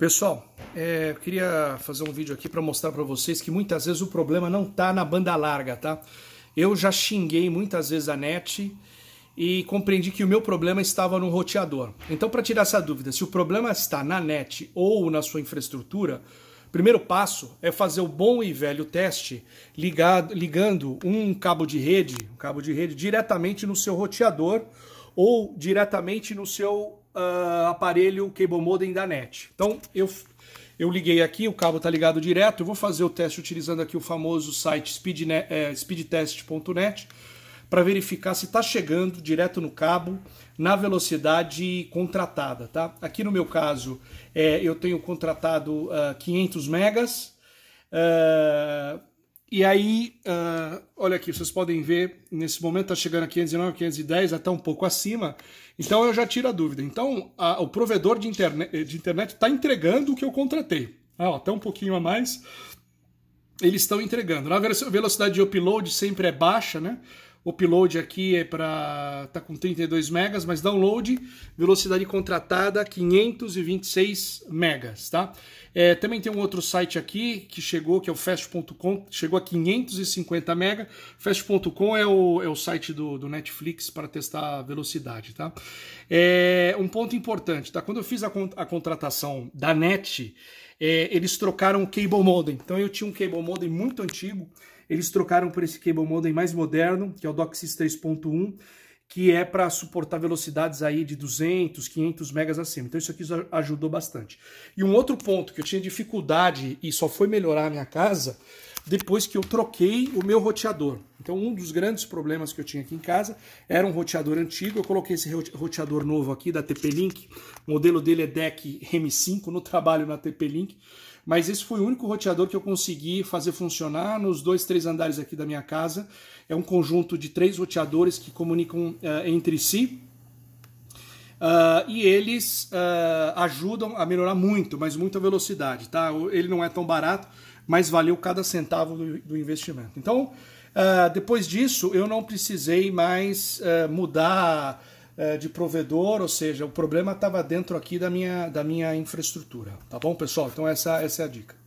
Pessoal, é, eu queria fazer um vídeo aqui para mostrar para vocês que muitas vezes o problema não tá na banda larga, tá? Eu já xinguei muitas vezes a net e compreendi que o meu problema estava no roteador. Então, para tirar essa dúvida, se o problema está na net ou na sua infraestrutura, primeiro passo é fazer o bom e velho teste ligado, ligando um cabo de rede, um cabo de rede diretamente no seu roteador ou diretamente no seu uh, aparelho cable modem da NET. Então eu, eu liguei aqui, o cabo está ligado direto, eu vou fazer o teste utilizando aqui o famoso site speednet, é, eh, speedtest.net para verificar se está chegando direto no cabo na velocidade contratada, tá? Aqui no meu caso, é, eu tenho contratado uh, ah, 500 megas, uh, e aí, uh, olha aqui, vocês podem ver, nesse momento está chegando a 509, 510, até um pouco acima. Então eu já tiro a dúvida. Então a, o provedor de, interne eh, de internet está entregando o que eu contratei. Ah, ó, até um pouquinho a mais, eles estão entregando. A velocidade de upload sempre é baixa, né? upload aqui é para tá com 32 megas, mas download velocidade contratada 526 megas, tá? É, também tem um outro site aqui que chegou que é o fast.com, chegou a 550 mega. Fast.com é o, é o site do, do Netflix para testar a velocidade, tá? É, um ponto importante, tá? Quando eu fiz a, a contratação da Net, é, eles trocaram o cable modem. Então eu tinha um cable modem muito antigo eles trocaram por esse cable modem mais moderno, que é o DOCSIS 3.1, que é para suportar velocidades aí de 200, 500 megas acima. Então isso aqui ajudou bastante. E um outro ponto que eu tinha dificuldade e só foi melhorar a minha casa depois que eu troquei o meu roteador. Então, um dos grandes problemas que eu tinha aqui em casa era um roteador antigo. Eu coloquei esse roteador novo aqui da TP-Link. O modelo dele é DEC M5, no trabalho na TP-Link. Mas esse foi o único roteador que eu consegui fazer funcionar nos dois, três andares aqui da minha casa. É um conjunto de três roteadores que comunicam uh, entre si Uh, e eles uh, ajudam a melhorar muito, mas muita velocidade, tá? Ele não é tão barato, mas valeu cada centavo do, do investimento. Então, uh, depois disso, eu não precisei mais mudar de provedor, ou seja, o problema estava dentro aqui da minha, da minha infraestrutura, tá bom, pessoal? Então, essa, essa é a dica.